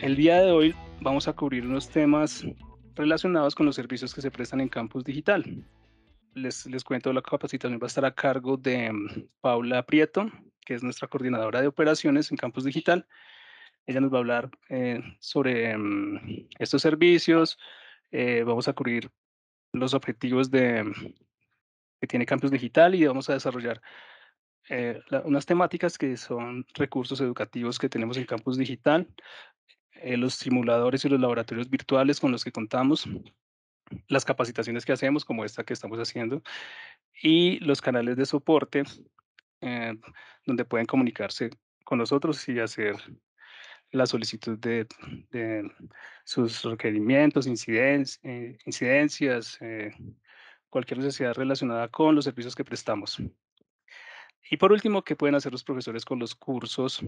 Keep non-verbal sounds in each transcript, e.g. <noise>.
El día de hoy vamos a cubrir unos temas relacionados con los servicios que se prestan en Campus Digital. Les, les cuento, la capacitación va a estar a cargo de mm, Paula Prieto, que es nuestra coordinadora de operaciones en Campus Digital. Ella nos va a hablar eh, sobre mm, estos servicios. Eh, vamos a cubrir los objetivos mm, que tiene Campus Digital y vamos a desarrollar eh, unas temáticas que son recursos educativos que tenemos en Campus Digital, eh, los simuladores y los laboratorios virtuales con los que contamos, las capacitaciones que hacemos, como esta que estamos haciendo, y los canales de soporte eh, donde pueden comunicarse con nosotros y hacer la solicitud de, sus requerimientos, incidencias, cualquier necesidad relacionada con los servicios que prestamos. Y por último, ¿qué pueden hacer los profesores con los cursos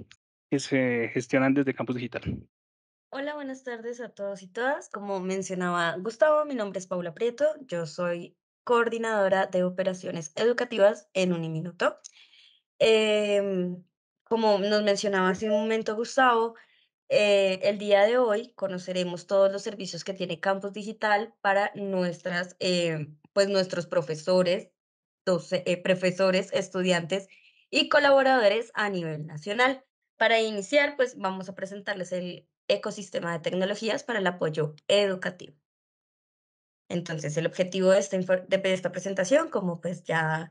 que se gestionan desde Campus Digital? Hola, buenas tardes a todos y todas. Como mencionaba Gustavo, mi nombre es Paula Prieto, yo soy coordinadora de operaciones educativas en Uniminuto. Em, como nos mencionaba hace un momento Gustavo, eh, el día de hoy conoceremos todos los servicios que tiene Campus Digital para nuestras, em, pues nuestros profesores eh, profesores, estudiantes y colaboradores a nivel nacional. Para iniciar, pues vamos a presentarles el ecosistema de tecnologías para el apoyo educativo. Entonces, el objetivo de esta, de esta presentación, como pues ya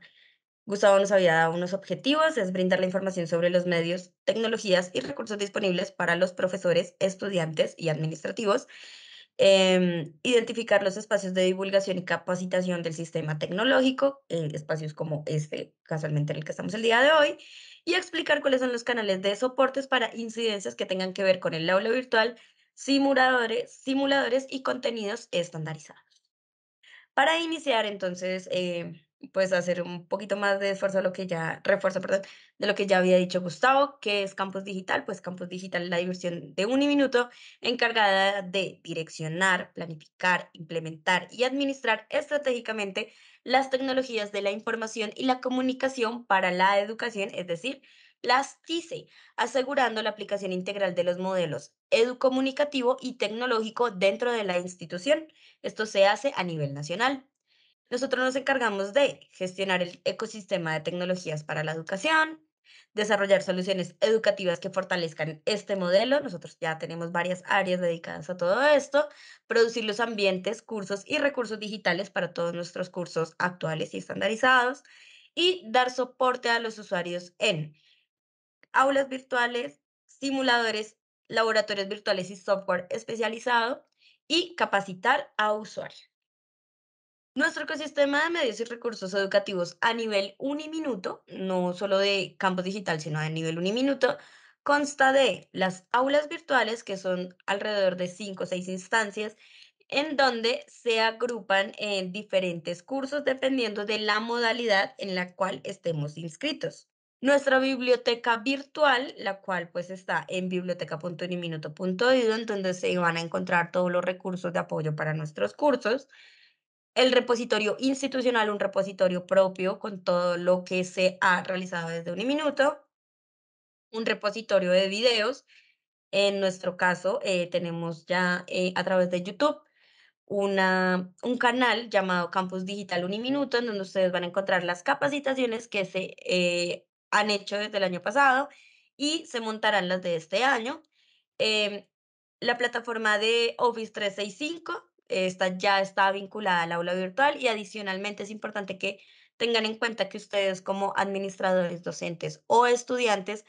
Gustavo nos había dado unos objetivos, es brindar la información sobre los medios, tecnologías y recursos disponibles para los profesores, estudiantes y administrativos Em, identificar los espacios de divulgación y capacitación del sistema tecnológico, eh, espacios como este, casualmente en el que estamos el día de hoy, y explicar cuáles son los canales de soportes para incidencias que tengan que ver con el aula virtual, simuladores, simuladores y contenidos estandarizados. Para iniciar entonces em, pues hacer un poquito más de esfuerzo lo que ya, refuerzo, perdón, de lo que ya había dicho Gustavo, que es Campus Digital, pues Campus Digital la diversión de un minuto encargada de direccionar, planificar, implementar y administrar estratégicamente las tecnologías de la información y la comunicación para la educación, es decir, las TICE, asegurando la aplicación integral de los modelos educomunicativo y tecnológico dentro de la institución. Esto se hace a nivel nacional. Nosotros nos encargamos de gestionar el ecosistema de tecnologías para la educación, desarrollar soluciones educativas que fortalezcan este modelo. Nosotros ya tenemos varias áreas dedicadas a todo esto, producir los ambientes, cursos y recursos digitales para todos nuestros cursos actuales y estandarizados y dar soporte a los usuarios en aulas virtuales, simuladores, laboratorios virtuales y software especializado y capacitar a usuarios. Nuestro ecosistema de medios y recursos educativos a nivel uniminuto, no solo de campo digital, sino a nivel uniminuto, consta de las aulas virtuales, que son alrededor de cinco o seis instancias, en donde se agrupan en diferentes cursos dependiendo de la modalidad en la cual estemos inscritos. Nuestra biblioteca virtual, la cual pues está en biblioteca.uniminuto.edu, en donde se van a encontrar todos los recursos de apoyo para nuestros cursos el repositorio institucional, un repositorio propio con todo lo que se ha realizado desde Uniminuto, un repositorio de videos. En nuestro caso, eh, tenemos ya eh, a través de YouTube una, un canal llamado Campus Digital Uniminuto, en donde ustedes van a encontrar las capacitaciones que se eh, han hecho desde el año pasado y se montarán las de este año. Em, la plataforma de Office 365 esta ya está vinculada al aula virtual y adicionalmente es importante que tengan en cuenta que ustedes como administradores, docentes o estudiantes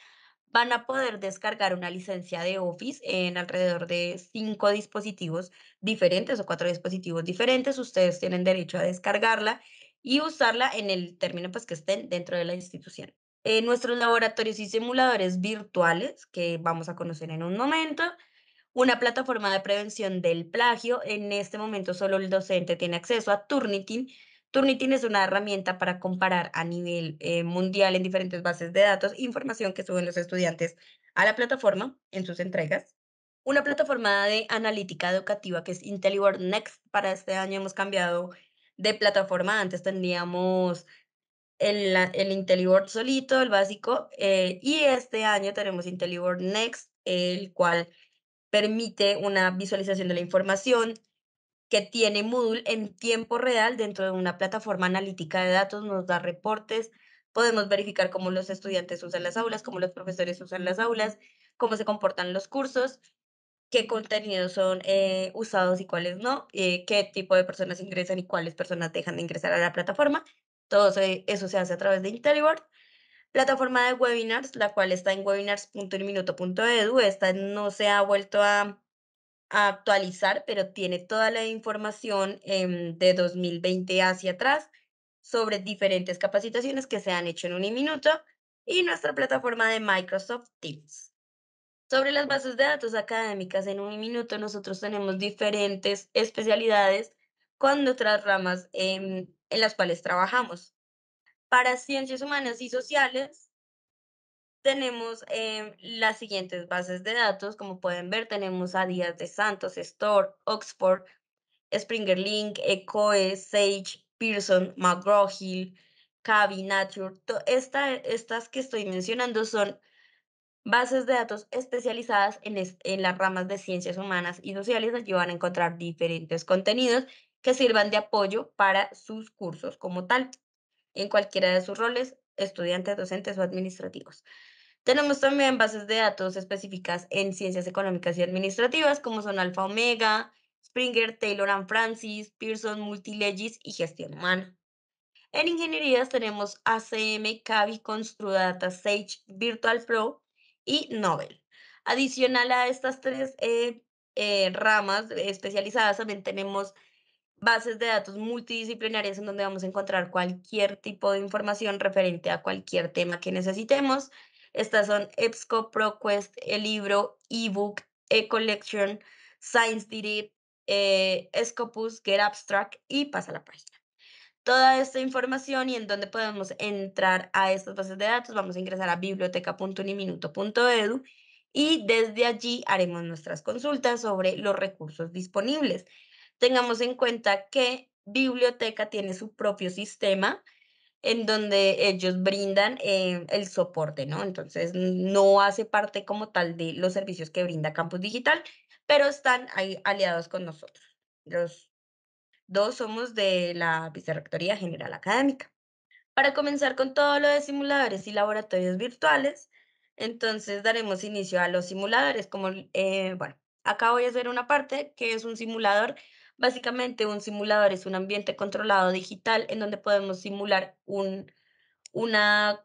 van a poder descargar una licencia de Office en alrededor de cinco dispositivos diferentes o cuatro dispositivos diferentes. Ustedes tienen derecho a descargarla y usarla en el término pues, que estén dentro de la institución. en eh, nuestros laboratorios y simuladores virtuales, que vamos a conocer en un momento, una plataforma de prevención del plagio. En este momento solo el docente tiene acceso a Turnitin. Turnitin es una herramienta para comparar a nivel eh, mundial en diferentes bases de datos información que suben los estudiantes a la plataforma en sus entregas. Una plataforma de analítica educativa que es IntelliWord Next. Para este año hemos cambiado de plataforma. Antes teníamos el, el solito, el básico, eh, y este año tenemos IntelliWord Next, el cual permite una visualización de la información que tiene Moodle en tiempo real dentro de una plataforma analítica de datos, nos da reportes, podemos verificar cómo los estudiantes usan las aulas, cómo los profesores usan las aulas, cómo se comportan los cursos, qué contenidos son eh, usados y cuáles no, eh, qué tipo de personas ingresan y cuáles personas dejan de ingresar a la plataforma. Todo eso se hace a través de IntelliBoard plataforma de webinars, la cual está en webinars.uniminuto.edu, Esta no se ha vuelto a, actualizar, pero tiene toda la información em, de 2020 hacia atrás sobre diferentes capacitaciones que se han hecho en un minuto y nuestra plataforma de Microsoft Teams. Sobre las bases de datos académicas en un minuto, nosotros tenemos diferentes especialidades con otras ramas em, en las cuales trabajamos. Para ciencias humanas y sociales tenemos em, las siguientes bases de datos. Como pueden ver, tenemos a Díaz de Santos, Store, Oxford, Springer Link, ECOE, Sage, Pearson, McGraw-Hill, Cavi, Nature. estas que estoy mencionando son bases de datos especializadas en, en, las ramas de ciencias humanas y sociales. Allí van a encontrar diferentes contenidos que sirvan de apoyo para sus cursos como tal en cualquiera de sus roles, estudiantes, docentes o administrativos. Tenemos también bases de datos específicas en ciencias económicas y administrativas, como son Alfa Omega, Springer, Taylor and Francis, Pearson, Multilegis y Gestión Humana. En ingenierías tenemos ACM, Cavi, Construdata, Sage, Virtual Pro y Nobel. Adicional a estas tres eh, eh, ramas especializadas, también tenemos bases de datos multidisciplinarias en donde vamos a encontrar cualquier tipo de información referente a cualquier tema que necesitemos. Estas son EBSCO, ProQuest, el libro, ebook, eCollection, Science Direct, eh, Scopus, Get Abstract y pasa la página. Toda esta información y en donde podemos entrar a estas bases de datos, vamos a ingresar a biblioteca.uniminuto.edu y desde allí haremos nuestras consultas sobre los recursos disponibles. Tengamos en cuenta que biblioteca tiene su propio sistema en donde ellos brindan eh, el soporte, ¿no? Entonces, no hace parte como tal de los servicios que brinda Campus Digital, pero están ahí aliados con nosotros. Los dos somos de la Vicerrectoría General Académica. Para comenzar con todo lo de simuladores y laboratorios virtuales, entonces daremos inicio a los simuladores. Como, eh, bueno, acá voy a hacer una parte que es un simulador Básicamente, un simulador es un ambiente controlado digital en donde podemos simular una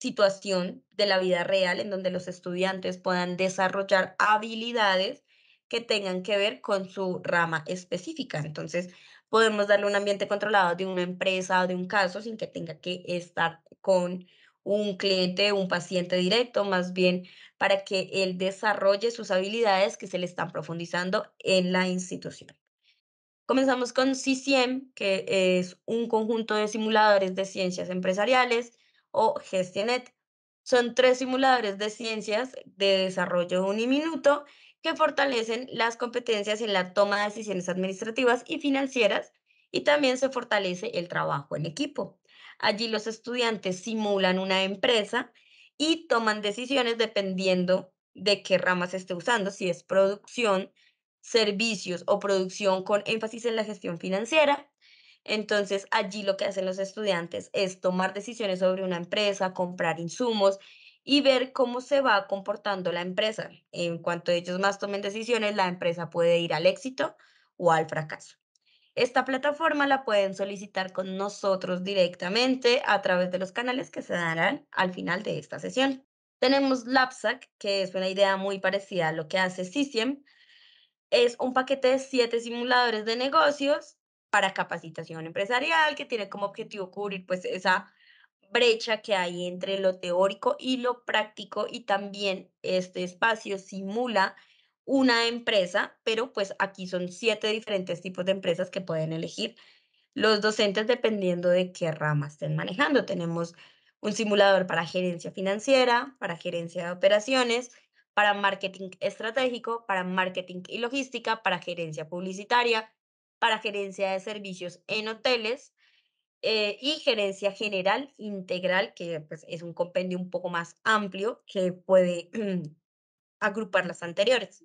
situación de la vida real en donde los estudiantes puedan desarrollar habilidades que tengan que ver con su rama específica. Entonces, podemos darle un ambiente controlado de una empresa o de un caso sin que tenga que estar con un cliente, un paciente directo, más bien para que él desarrolle sus habilidades que se le están profundizando en la institución. Comenzamos con CCM, que es un conjunto de simuladores de ciencias empresariales, o Gestionet. Son tres simuladores de ciencias de desarrollo uniminuto que fortalecen las competencias en la toma de decisiones administrativas y financieras y también se fortalece el trabajo en equipo. Allí los estudiantes simulan una empresa y toman decisiones dependiendo de qué rama se esté usando, si es producción, servicios o producción con énfasis en la gestión financiera. Entonces, allí lo que hacen los estudiantes es tomar decisiones sobre una empresa, comprar insumos y ver cómo se va comportando la empresa. En cuanto ellos más tomen decisiones, la empresa puede ir al éxito o al fracaso. Esta plataforma la pueden solicitar con nosotros directamente a través de los canales que se darán al final de esta sesión. Tenemos LabSac, que es una idea muy parecida a lo que hace System, es un paquete de siete simuladores de negocios para capacitación empresarial que tiene como objetivo cubrir pues esa brecha que hay entre lo teórico y lo práctico y también este espacio simula una empresa, pero pues aquí son siete diferentes tipos de empresas que pueden elegir los docentes dependiendo de qué rama estén manejando. Tenemos un simulador para gerencia financiera, para gerencia de operaciones, para marketing estratégico, para marketing y logística, para gerencia publicitaria, para gerencia de servicios en hoteles eh, y gerencia general integral, que pues, es un compendio un poco más amplio que puede <clears throat> agrupar las anteriores.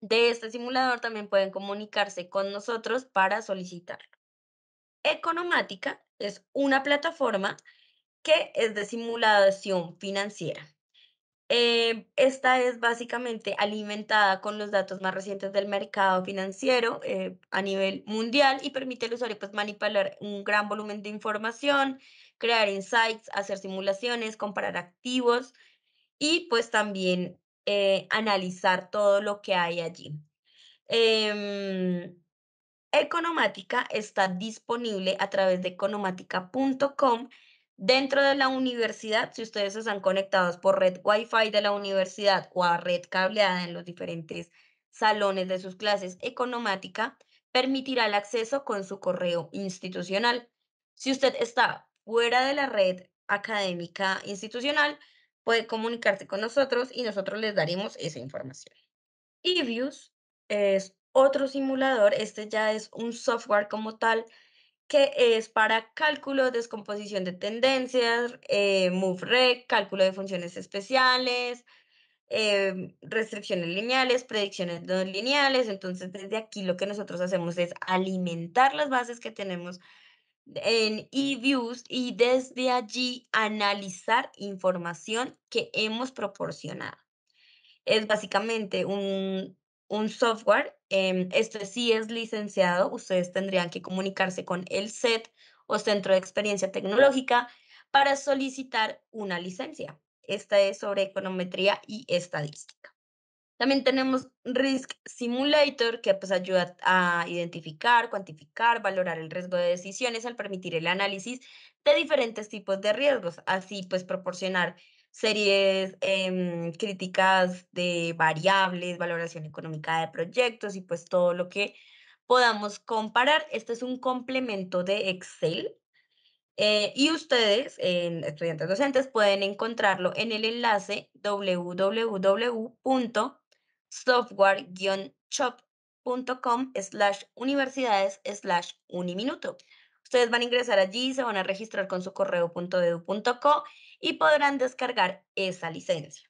De este simulador también pueden comunicarse con nosotros para solicitarlo. Economática es una plataforma que es de simulación financiera. Eh, esta es básicamente alimentada con los datos más recientes del mercado financiero eh, a nivel mundial y permite al usuario pues, manipular un gran volumen de información, crear insights, hacer simulaciones, comparar activos y pues también eh, analizar todo lo que hay allí. Em, economática está disponible a través de economática.com Dentro de la universidad, si ustedes están conectados por red Wi-Fi de la universidad o a red cableada en los diferentes salones de sus clases, Economática permitirá el acceso con su correo institucional. Si usted está fuera de la red académica institucional, puede comunicarse con nosotros y nosotros les daremos esa información. E-Views es otro simulador, este ya es un software como tal que es para cálculo, descomposición de tendencias, eh, rec cálculo de funciones especiales, em, restricciones lineales, predicciones no lineales. Entonces, desde aquí lo que nosotros hacemos es alimentar las bases que tenemos en eViews y desde allí analizar información que hemos proporcionado. Es básicamente un un software. Em, este sí es licenciado. Ustedes tendrían que comunicarse con el set o Centro de Experiencia Tecnológica para solicitar una licencia. Esta es sobre econometría y estadística. También tenemos Risk Simulator, que pues ayuda a identificar, cuantificar, valorar el riesgo de decisiones al permitir el análisis de diferentes tipos de riesgos, así pues proporcionar series em, críticas de variables, valoración económica de proyectos y pues todo lo que podamos comparar. Este es un complemento de Excel eh, y ustedes, estudiantes docentes, pueden encontrarlo en el enlace www.software-shop.com slash universidades slash uniminuto. Ustedes van a ingresar allí, se van a registrar con su correo.edu.co y podrán descargar esa licencia.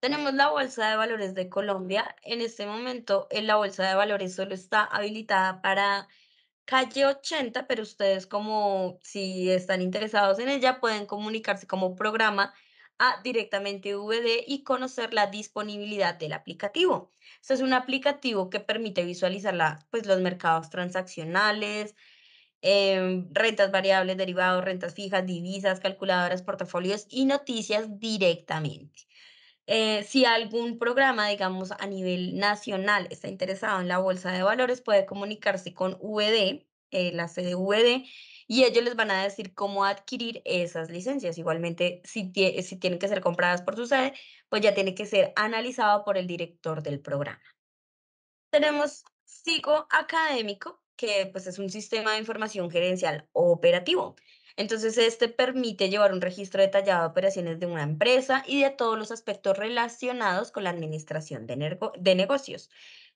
Tenemos la Bolsa de Valores de Colombia. En este momento, en eh, la Bolsa de Valores solo está habilitada para calle 80, pero ustedes como si están interesados en ella pueden comunicarse como programa a directamente VD y conocer la disponibilidad del aplicativo. Este es un aplicativo que permite visualizar pues, los mercados transaccionales, Em, rentas variables, derivados, rentas fijas, divisas, calculadoras, portafolios y noticias directamente. Eh, si algún programa, digamos, a nivel nacional está interesado en la bolsa de valores, puede comunicarse con VD, eh, la sede y ellos les van a decir cómo adquirir esas licencias. Igualmente, si, tienen que ser compradas por su sede, pues ya tiene que ser analizado por el director del programa. Tenemos académico que pues, es un sistema de información gerencial o operativo. Entonces, este permite llevar un registro detallado de operaciones de una empresa y de todos los aspectos relacionados con la administración de, de negocios.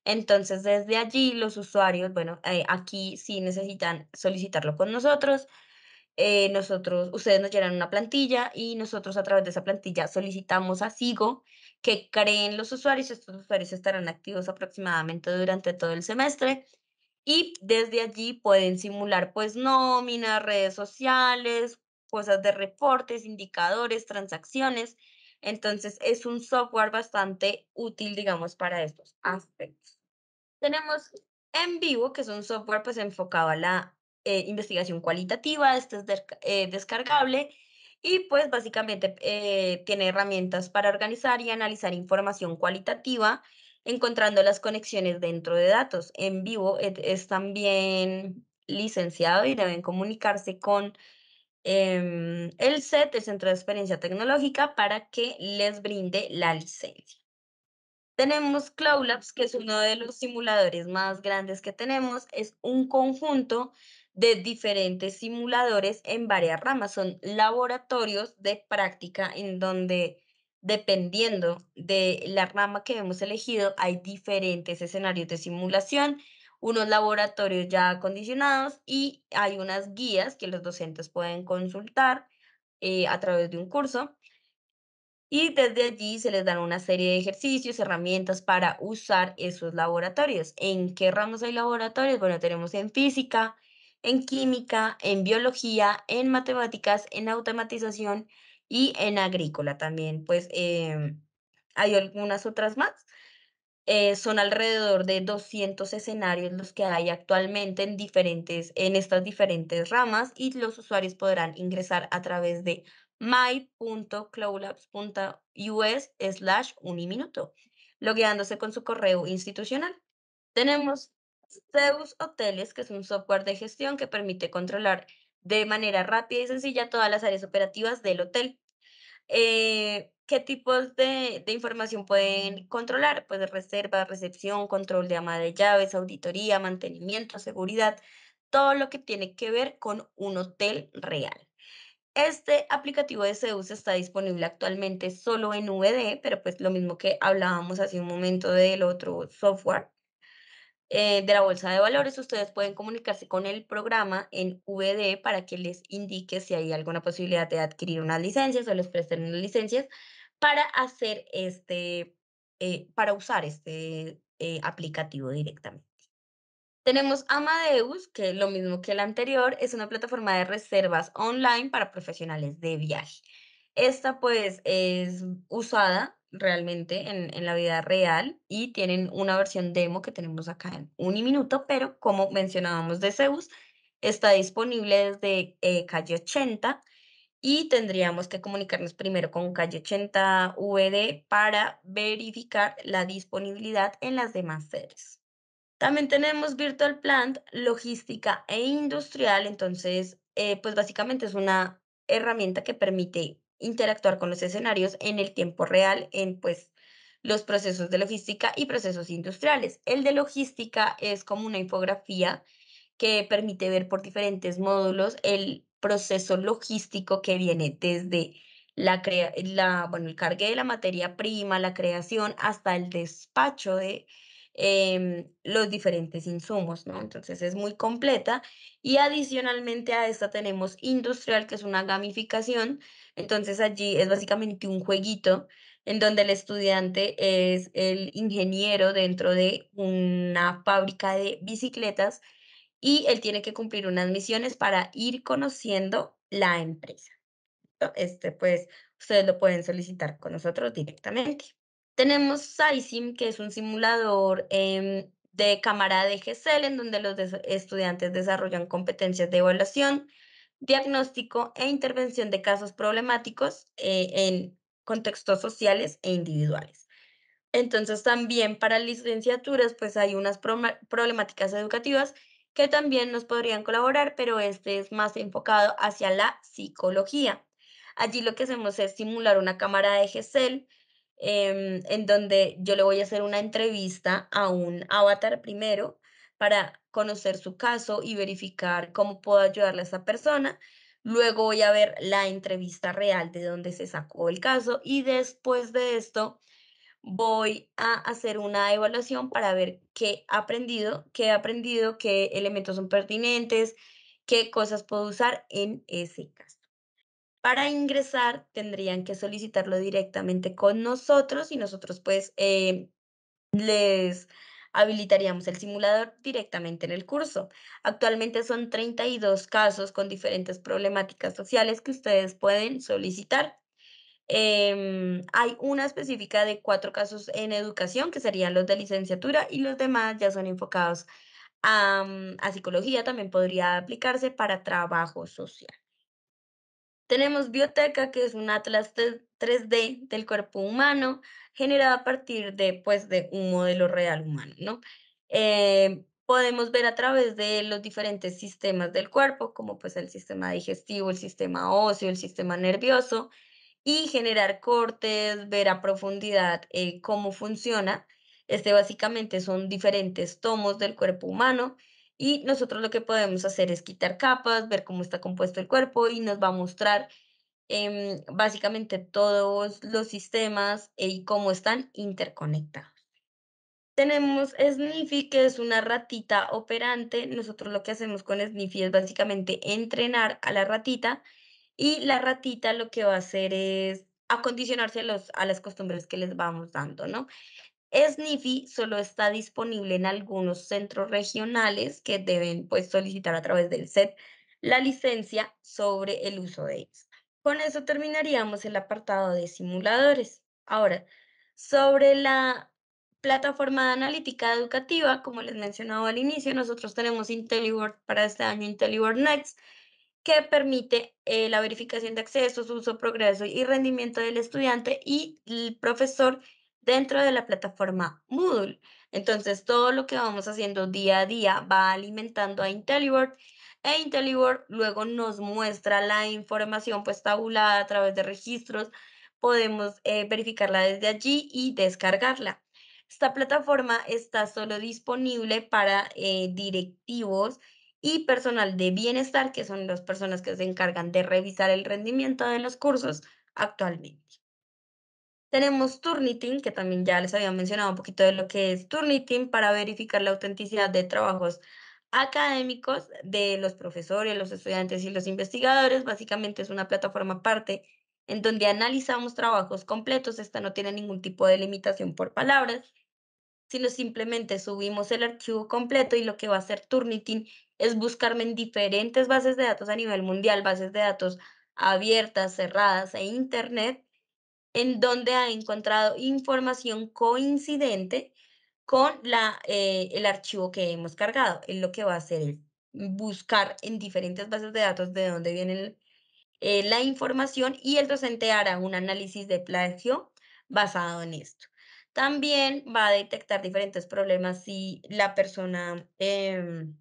Entonces, desde allí los usuarios, bueno, eh, aquí sí necesitan solicitarlo con nosotros. Eh, nosotros, ustedes nos llenan una plantilla y nosotros a través de esa plantilla solicitamos a SIGO que creen los usuarios. Estos usuarios estarán activos aproximadamente durante todo el semestre y desde allí pueden simular pues nóminas, redes sociales, cosas de reportes, indicadores, transacciones. Entonces es un software bastante útil, digamos, para estos aspectos. Tenemos en vivo, que es un software pues enfocado a la eh, investigación cualitativa, este es eh, descargable y pues básicamente eh, tiene herramientas para organizar y analizar información cualitativa encontrando las conexiones dentro de datos. En vivo e-, es, también licenciado y deben comunicarse con em, el CET, el Centro de Experiencia Tecnológica, para que les brinde la licencia. Tenemos Cloud Labs, que es uno de los simuladores más grandes que tenemos. Es un conjunto de diferentes simuladores en varias ramas. Son laboratorios de práctica en donde dependiendo de la rama que hemos elegido, hay diferentes escenarios de simulación, unos laboratorios ya acondicionados y hay unas guías que los docentes pueden consultar eh, a través de un curso. Y desde allí se les dan una serie de ejercicios, herramientas para usar esos laboratorios. ¿En qué ramos hay laboratorios? Bueno, tenemos en física, en química, en biología, en matemáticas, en automatización, y en agrícola también, pues eh, hay algunas otras más. Eh, son alrededor de 200 escenarios los que hay actualmente en, diferentes, en estas diferentes ramas y los usuarios podrán ingresar a través de my.cloudlabs.us slash uniminuto, logueándose con su correo institucional. Tenemos Zeus Hoteles, que es un software de gestión que permite controlar de manera rápida y sencilla todas las áreas operativas del hotel. Eh, ¿qué tipos de, información pueden controlar? Pues reserva, recepción, control de ama de llaves, auditoría, mantenimiento, seguridad, todo lo que tiene que ver con un hotel real. Este aplicativo de Zeus está disponible actualmente solo en VD, pero pues lo mismo que hablábamos hace un momento del otro software, eh, de la Bolsa de Valores, ustedes pueden comunicarse con el programa en VD para que les indique si hay alguna posibilidad de adquirir unas licencias o les presten licencias para hacer este, eh, para usar este eh, aplicativo directamente. Tenemos Amadeus, que lo mismo que el anterior, es una plataforma de reservas online para profesionales de viaje. Esta pues es usada realmente en, la vida real y tienen una versión demo que tenemos acá en un minuto, pero como mencionábamos de Zeus, está disponible desde eh, calle 80 y tendríamos que comunicarnos primero con calle 80 VD e para verificar la disponibilidad en las demás sedes. También tenemos Virtual Plant, logística e industrial, entonces eh, pues básicamente es una herramienta que permite interactuar con los escenarios en el tiempo real, en pues los procesos de logística y procesos industriales. El de logística es como una infografía que permite ver por diferentes módulos el proceso logístico que viene desde la, la bueno, el cargue de la materia prima, la creación, hasta el despacho de Em, los diferentes insumos, ¿no? Entonces es muy completa y adicionalmente a esta tenemos industrial, que es una gamificación, entonces allí es básicamente un jueguito en donde el estudiante es el ingeniero dentro de una fábrica de bicicletas y él tiene que cumplir unas misiones para ir conociendo la empresa. Este, pues, ustedes lo pueden solicitar con nosotros directamente. Tenemos SciSim, que es un simulador em, de cámara de GESEL, en donde los estudiantes desarrollan competencias de evaluación, diagnóstico e intervención de casos problemáticos eh, en contextos sociales e individuales. Entonces, también para licenciaturas, pues hay unas problemáticas educativas que también nos podrían colaborar, pero este es más enfocado hacia la psicología. Allí lo que hacemos es simular una cámara de GESEL, Em, en donde yo le voy a hacer una entrevista a un avatar primero para conocer su caso y verificar cómo puedo ayudarle a esa persona. Luego voy a ver la entrevista real de donde se sacó el caso y después de esto voy a hacer una evaluación para ver qué he aprendido, qué he aprendido, qué elementos son pertinentes, qué cosas puedo usar en ese caso. Para ingresar tendrían que solicitarlo directamente con nosotros y nosotros pues eh, les habilitaríamos el simulador directamente en el curso. Actualmente son 32 casos con diferentes problemáticas sociales que ustedes pueden solicitar. Em, hay una específica de cuatro casos en educación, que serían los de licenciatura, y los demás ya son enfocados a mm, psicología, también podría aplicarse para trabajo social. Tenemos Bioteca, que es un atlas 3D del cuerpo humano, generado a partir de, pues, de un modelo real humano, ¿no? Eh, podemos ver a través de los diferentes sistemas del cuerpo, como pues el sistema digestivo, el sistema óseo, el sistema nervioso, y generar cortes, ver a profundidad eh, cómo funciona. Este básicamente son diferentes tomos del cuerpo humano y nosotros lo que podemos hacer es quitar capas, ver cómo está compuesto el cuerpo y nos va a mostrar em, básicamente todos los sistemas y cómo están interconectados. Tenemos Sniffy, que es una ratita operante. Nosotros lo que hacemos con Sniffy es básicamente entrenar a la ratita y la ratita lo que va a hacer es acondicionarse a, los, a las costumbres que les vamos dando, ¿no? Sniffy solo está disponible en algunos centros regionales que deben pues, solicitar a través del SET la licencia sobre el uso de ellos. Con eso terminaríamos el apartado de simuladores. Ahora, sobre la plataforma de analítica educativa, como les mencionaba al inicio, nosotros tenemos IntelliWord para este año, IntelliWord Next, que permite eh, la verificación de accesos, uso, progreso y rendimiento del estudiante y el profesor dentro de la plataforma Moodle. Entonces, todo lo que vamos haciendo día a día va alimentando a IntelliWord e IntelliWord luego nos muestra la información pues tabulada a través de registros. Podemos eh, verificarla desde allí y descargarla. Esta plataforma está solo disponible para eh, directivos y personal de bienestar, que son las personas que se encargan de revisar el rendimiento de los cursos actualmente. Tenemos Turnitin, que también ya les había mencionado un poquito de lo que es Turnitin para verificar la autenticidad de trabajos académicos de los profesores, los estudiantes y los investigadores. Básicamente es una plataforma aparte en donde analizamos trabajos completos. Esta no tiene ningún tipo de limitación por palabras, sino simplemente subimos el archivo completo y lo que va a hacer Turnitin es buscarme en diferentes bases de datos a nivel mundial, bases de datos abiertas, cerradas e internet en donde ha encontrado información coincidente con la, eh, el archivo que hemos cargado. Es lo que va a hacer buscar en diferentes bases de datos de dónde viene eh, la información y el docente hará un análisis de plagio basado en esto. También va a detectar diferentes problemas si la persona, em,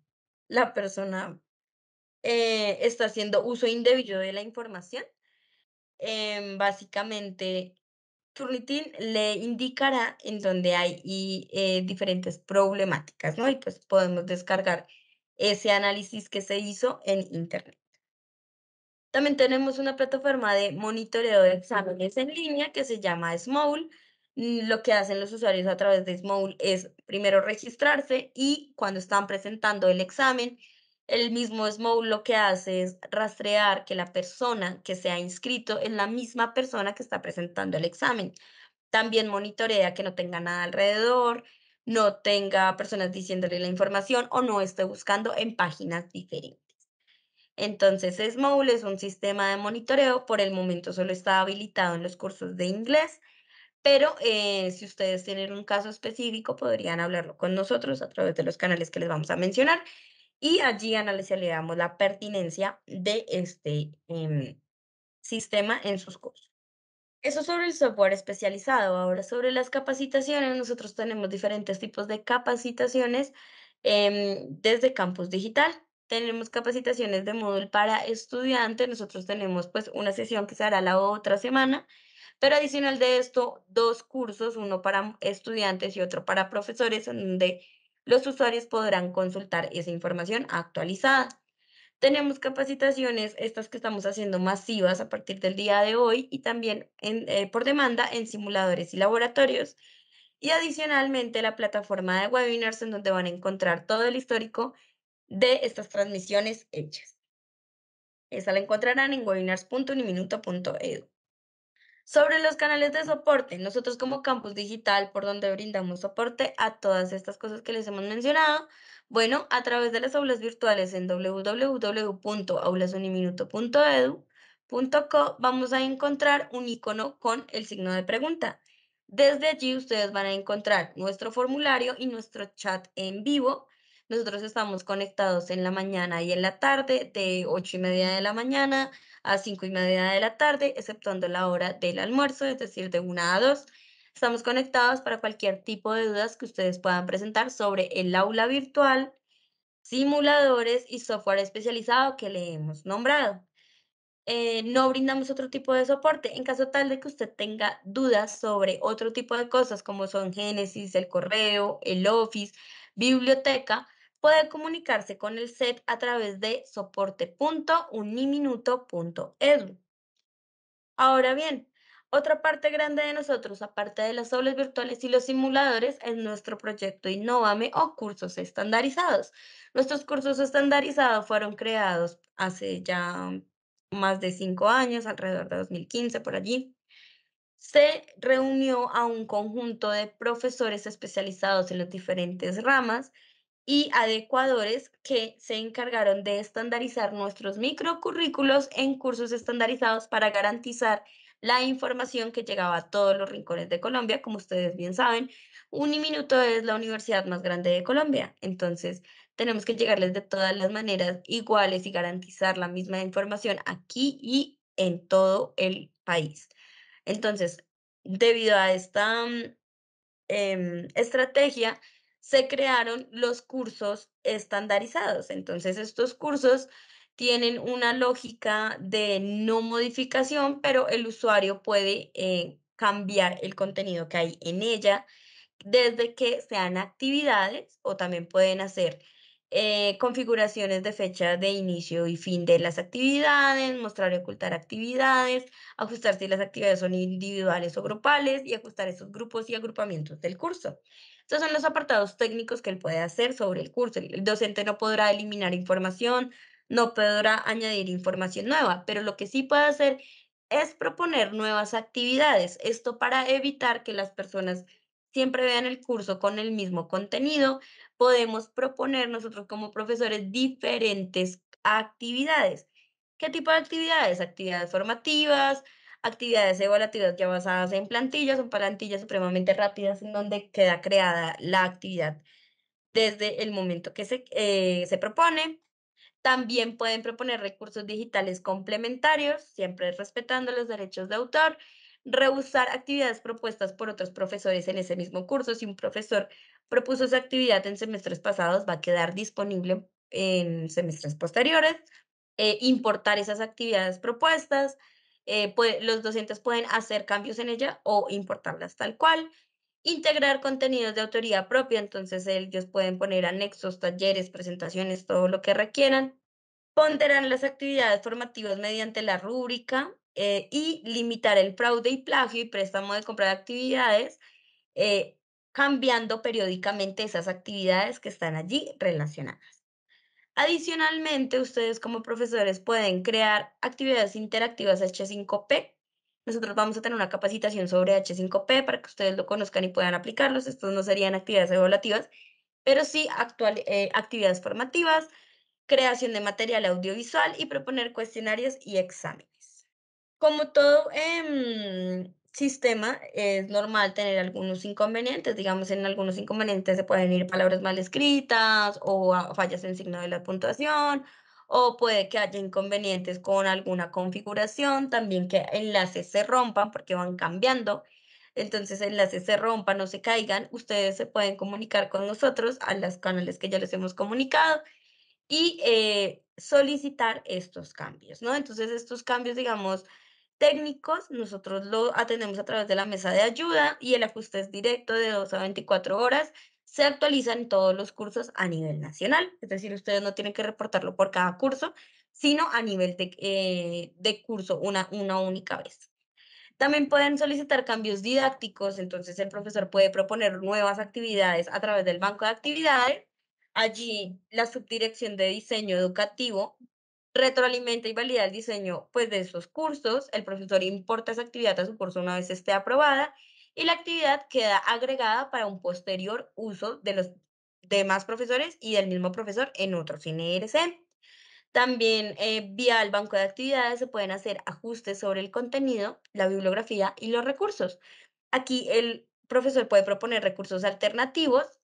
la persona eh, está haciendo uso indebido de la información Em, básicamente Turnitin le indicará en dónde hay eh, diferentes problemáticas, ¿no? Y pues podemos descargar ese análisis que se hizo en Internet. También tenemos una plataforma de monitoreo de exámenes en línea que se llama Small. Mm, lo que hacen los usuarios a través de Small es primero registrarse y cuando están presentando el examen, el mismo Smoke lo que hace es rastrear que la persona que se ha inscrito es la misma persona que está presentando el examen. También monitorea que no tenga nada alrededor, no tenga personas diciéndole la información o no esté buscando en páginas diferentes. Entonces, Smoul es un sistema de monitoreo, por el momento solo está habilitado en los cursos de inglés, pero eh, si ustedes tienen un caso específico, podrían hablarlo con nosotros a través de los canales que les vamos a mencionar y allí analizaríamos la pertinencia de este em, sistema en sus cursos. Eso sobre el software especializado. Ahora, sobre las capacitaciones, nosotros tenemos diferentes tipos de capacitaciones em, desde Campus Digital. Tenemos capacitaciones de módulo para estudiantes. Nosotros tenemos pues una sesión que se hará la otra semana. Pero adicional de esto, dos cursos, uno para estudiantes y otro para profesores, donde los usuarios podrán consultar esa información actualizada. Tenemos capacitaciones, estas que estamos haciendo masivas a partir del día de hoy y también eh, por demanda en simuladores y laboratorios. Y adicionalmente la plataforma de webinars en donde van a encontrar todo el histórico de estas transmisiones hechas. Esa la encontrarán en webinars.uniminuto.edu. Sobre los canales de soporte, nosotros como Campus Digital, por donde brindamos soporte a todas estas cosas que les hemos mencionado, bueno, a través de las aulas virtuales en www.aulasuniminuto.edu.co vamos a encontrar un icono con el signo de pregunta. Desde allí ustedes van a encontrar nuestro formulario y nuestro chat en vivo. Nosotros estamos conectados en la mañana y en la tarde, de 8 y media de la mañana a 5 y media de la tarde, exceptuando la hora del almuerzo, es decir, de 1 a 2. Estamos conectados para cualquier tipo de dudas que ustedes puedan presentar sobre el aula virtual, simuladores y software especializado que le hemos nombrado. Eh, no brindamos otro tipo de soporte. En caso tal de que usted tenga dudas sobre otro tipo de cosas como son Génesis, el correo, el Office, biblioteca, puede comunicarse con el SET a través de soporte.uniminuto.edu. Ahora bien, otra parte grande de nosotros, aparte de las aulas virtuales y los simuladores, es nuestro proyecto Innovame o cursos estandarizados. Nuestros cursos estandarizados fueron creados hace ya más de cinco años, alrededor de 2015 por allí. Se reunió a un conjunto de profesores especializados en las diferentes ramas y adecuadores que se encargaron de estandarizar nuestros microcurrículos en cursos estandarizados para garantizar la información que llegaba a todos los rincones de Colombia. Como ustedes bien saben, Uniminuto es la universidad más grande de Colombia, entonces tenemos que llegarles de todas las maneras iguales y garantizar la misma información aquí y en todo el país. Entonces, debido a esta em, estrategia, se crearon los cursos estandarizados. Entonces, estos cursos tienen una lógica de no modificación, pero el usuario puede eh, cambiar el contenido que hay en ella desde que sean actividades o también pueden hacer eh, configuraciones de fecha de inicio y fin de las actividades, mostrar y ocultar actividades, ajustar si las actividades son individuales o grupales y ajustar esos grupos y agrupamientos del curso. Estos son los apartados técnicos que él puede hacer sobre el curso. El docente no podrá eliminar información, no podrá añadir información nueva, pero lo que sí puede hacer es proponer nuevas actividades. Esto para evitar que las personas siempre vean el curso con el mismo contenido, podemos proponer nosotros como profesores diferentes actividades. ¿Qué tipo de actividades? Actividades formativas, actividades evaluativas ya basadas en plantillas o plantillas supremamente rápidas en donde queda creada la actividad desde el momento que se, eh, se propone. También pueden proponer recursos digitales complementarios, siempre respetando los derechos de autor. Rehusar actividades propuestas por otros profesores en ese mismo curso. Si un profesor propuso esa actividad en semestres pasados, va a quedar disponible en semestres posteriores. Eh, importar esas actividades propuestas, eh, los docentes pueden hacer cambios en ella o importarlas tal cual. Integrar contenidos de autoría propia, entonces ellos pueden poner anexos, talleres, presentaciones, todo lo que requieran. Ponderar las actividades formativas mediante la rúbrica eh, y limitar el fraude y plagio y préstamo de compra de actividades. Eh, cambiando periódicamente esas actividades que están allí relacionadas. Adicionalmente, ustedes como profesores pueden crear actividades interactivas H5P. Nosotros vamos a tener una capacitación sobre H5P para que ustedes lo conozcan y puedan aplicarlos. Estos no serían actividades evaluativas, pero sí actual, eh, actividades formativas, creación de material audiovisual y proponer cuestionarios y exámenes. Como todo sistema es normal tener algunos inconvenientes, digamos en algunos inconvenientes se pueden ir palabras mal escritas o fallas en signo de la puntuación o puede que haya inconvenientes con alguna configuración, también que enlaces se rompan porque van cambiando, entonces enlaces se rompan no se caigan, ustedes se pueden comunicar con nosotros a los canales que ya les hemos comunicado y eh, solicitar estos cambios, ¿no? Entonces estos cambios, digamos, técnicos, nosotros lo atendemos a través de la mesa de ayuda y el ajuste es directo de 2 a 24 horas. Se actualizan todos los cursos a nivel nacional, es decir, ustedes no tienen que reportarlo por cada curso, sino a nivel eh, de, curso una, una única vez. También pueden solicitar cambios didácticos, entonces el profesor puede proponer nuevas actividades a través del banco de actividades. Allí la subdirección de diseño educativo retroalimenta y valida el diseño pues, de esos cursos, el profesor importa esa actividad a su curso una vez esté aprobada y la actividad queda agregada para un posterior uso de los demás profesores y del mismo profesor en otros INRC. E También eh, vía el banco de actividades se pueden hacer ajustes sobre el contenido, la bibliografía y los recursos. Aquí el profesor puede proponer recursos alternativos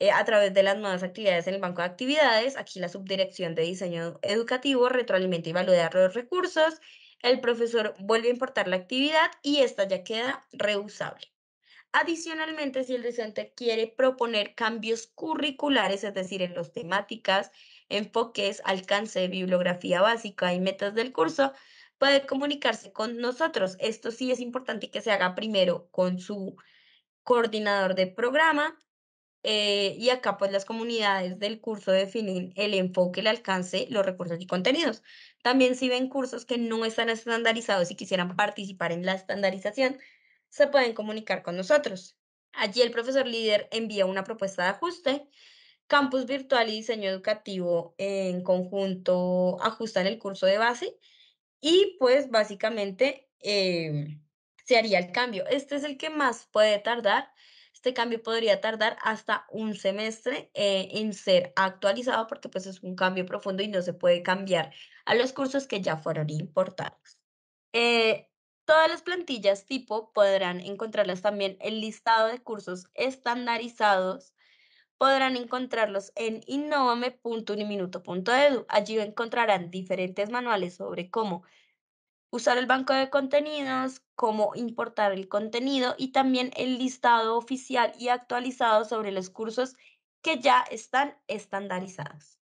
eh, a través de las nuevas actividades en el Banco de Actividades. Aquí la Subdirección de Diseño Educativo retroalimenta y valora los recursos. El profesor vuelve a importar la actividad y esta ya queda reusable. Adicionalmente, si el docente quiere proponer cambios curriculares, es decir, en los temáticas, enfoques, alcance, bibliografía básica y metas del curso, puede comunicarse con nosotros. Esto sí es importante que se haga primero con su coordinador de programa eh, y acá pues las comunidades del curso definen el enfoque, el alcance, los recursos y contenidos. También si ven cursos que no están estandarizados y quisieran participar en la estandarización, se pueden comunicar con nosotros. Allí el profesor líder envía una propuesta de ajuste. Campus virtual y diseño educativo en conjunto ajustan el curso de base y pues básicamente eh, se haría el cambio. Este es el que más puede tardar este cambio podría tardar hasta un semestre eh, en ser actualizado porque pues es un cambio profundo y no se puede cambiar a los cursos que ya fueron importados. Eh, todas las plantillas tipo podrán encontrarlas también el listado de cursos estandarizados podrán encontrarlos en innovame.uniminuto.edu. Allí encontrarán diferentes manuales sobre cómo usar el banco de contenidos, cómo importar el contenido y también el listado oficial y actualizado sobre los cursos que ya están estandarizados.